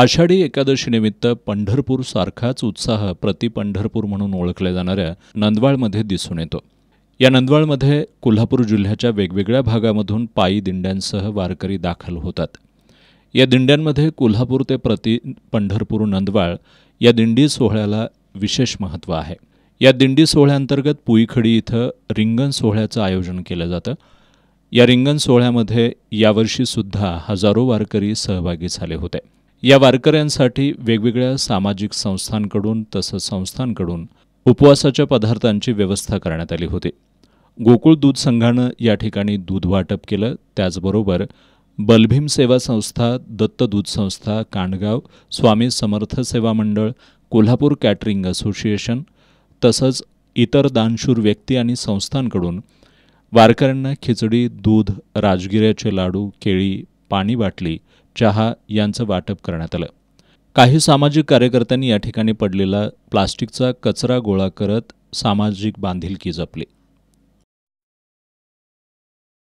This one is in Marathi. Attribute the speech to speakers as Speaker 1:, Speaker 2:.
Speaker 1: आषाढी एकादशीनिमित्त पंढरपूर सारखाच उत्साह प्रति पंढरपूर म्हणून ओळखल्या जाणाऱ्या नंदवाळमध्ये दिसून येतो या नंदवाळमध्ये कोल्हापूर जिल्ह्याच्या वेगवेगळ्या भागामधून पायी दिंड्यांसह वारकरी दाखल होतात या दिंड्यांमध्ये कोल्हापूर ते प्रति पंढरपूर नंदवाळ या दिंडी सोहळ्याला विशेष महत्त्व आहे या दिंडी सोहळ्याअंतर्गत पुईखडी इथं रिंगण सोहळ्याचं आयोजन केलं जातं या रिंगण सोहळ्यामध्ये यावर्षीसुद्धा हजारो वारकरी सहभागी झाले होते या वारकऱ्यांसाठी वेगवेगळ्या सामाजिक संस्थांकडून तसंच संस्थांकडून उपवासाच्या पदार्थांची व्यवस्था करण्यात आली होती गोकुळ दूध संघानं या ठिकाणी दूध वाटप केलं त्याचबरोबर बलभीम सेवा संस्था दत्त दूध संस्था कांडगाव स्वामी समर्थ सेवा मंडळ कोल्हापूर कॅटरिंग असोसिएशन तसंच इतर दानशूर व्यक्ती आणि संस्थांकडून वारकऱ्यांना खिचडी दूध राजगिऱ्याचे लाडू केळी पाणी बाटली चहा यांचं वाटप करण्यात आलं काही सामाजिक कार्यकर्त्यांनी या ठिकाणी पडलेला प्लास्टिकचा कचरा गोळा करत सामाजिक बांधिलकी जपली